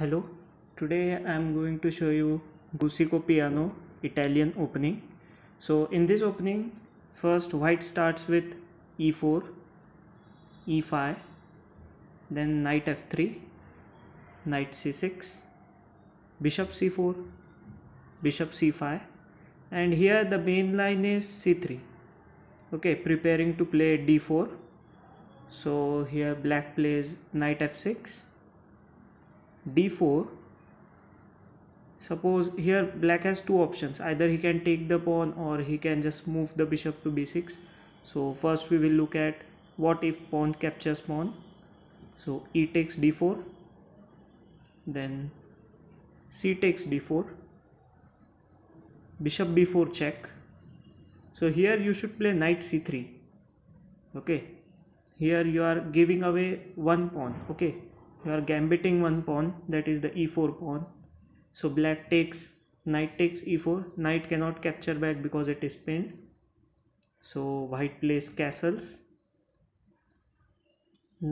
hello today I'm going to show you Gusico piano Italian opening so in this opening first white starts with e4 e5 then knight f3 knight c6 bishop c4 bishop c5 and here the main line is c3 okay preparing to play d4 so here black plays knight f6 d4 suppose here black has two options either he can take the pawn or he can just move the bishop to b6 so first we will look at what if pawn captures pawn so e takes d4 then c takes d4 bishop b4 check so here you should play knight c3 okay here you are giving away one pawn okay you are gambiting one pawn that is the e4 pawn so black takes knight takes e4 knight cannot capture back because it is pinned so white plays castles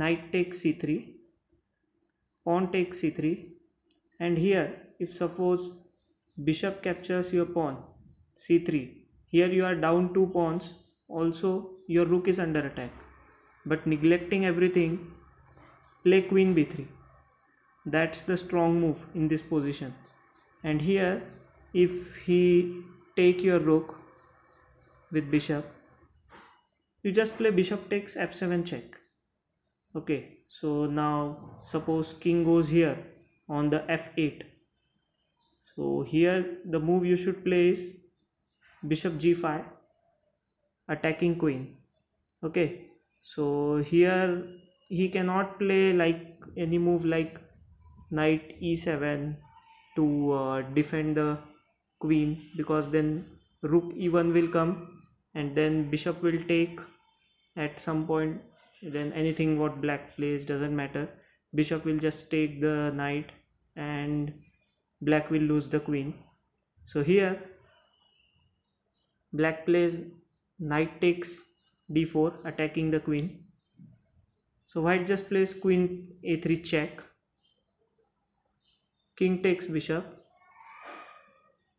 knight takes c3 pawn takes c3 and here if suppose bishop captures your pawn c3 here you are down two pawns also your rook is under attack but neglecting everything play queen b3 that's the strong move in this position and here if he take your rook with bishop you just play bishop takes f7 check okay so now suppose king goes here on the f8 so here the move you should play is bishop g5 attacking queen okay so here he cannot play like any move like knight e7 to uh, defend the queen because then rook e1 will come and then bishop will take at some point then anything what black plays doesn't matter bishop will just take the knight and black will lose the queen so here black plays knight takes d4 attacking the queen so white just plays queen a3 check. King takes bishop.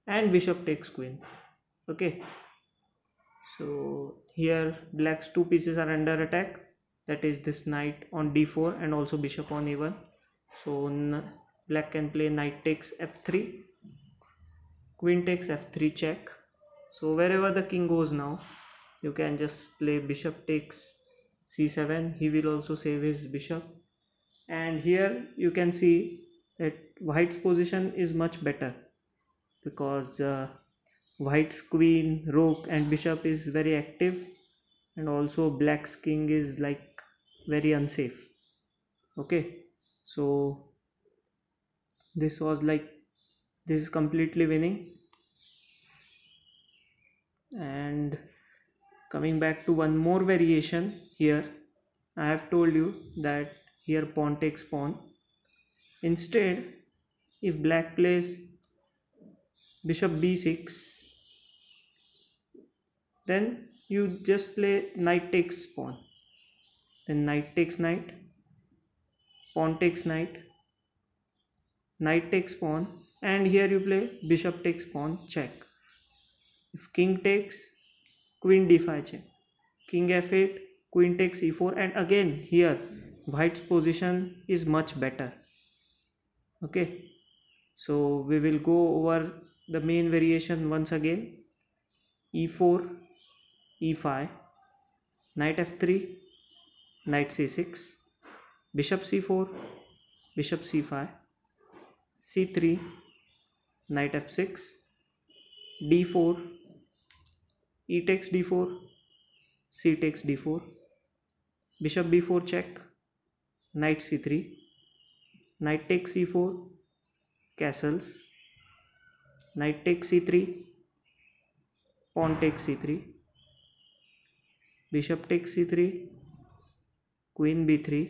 And bishop takes queen. Okay. So here black's two pieces are under attack. That is this knight on d4 and also bishop on a1. So black can play knight takes f3. Queen takes f3 check. So wherever the king goes now, you can just play bishop takes c7 he will also save his bishop and here you can see that white's position is much better because uh, white's queen rook and bishop is very active and also black's king is like very unsafe okay so this was like this is completely winning and coming back to one more variation here I have told you that here pawn takes pawn instead if black plays bishop b6 then you just play knight takes pawn then knight takes knight pawn takes knight knight takes pawn and here you play bishop takes pawn check if king takes queen d5 king f8 queen takes e4 and again here white's position is much better okay so we will go over the main variation once again e4 e5 knight f3 knight c6 bishop c4 bishop c5 c3 knight f6 d4 E takes D four C takes D four bishop B four check knight C three knight take C four castles knight take C three pawn take C three bishop take C three queen B three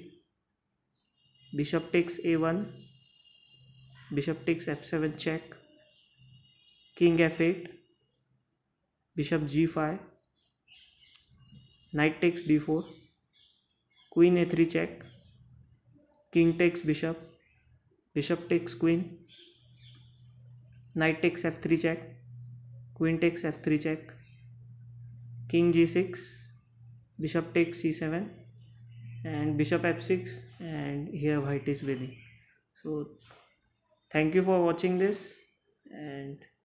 bishop takes A one bishop takes F seven check king F eight bishop G five knight takes D four queen A three check king takes bishop bishop takes queen knight takes F three check queen takes F three check king G six bishop takes C seven and bishop F six and here white is winning so thank you for watching this and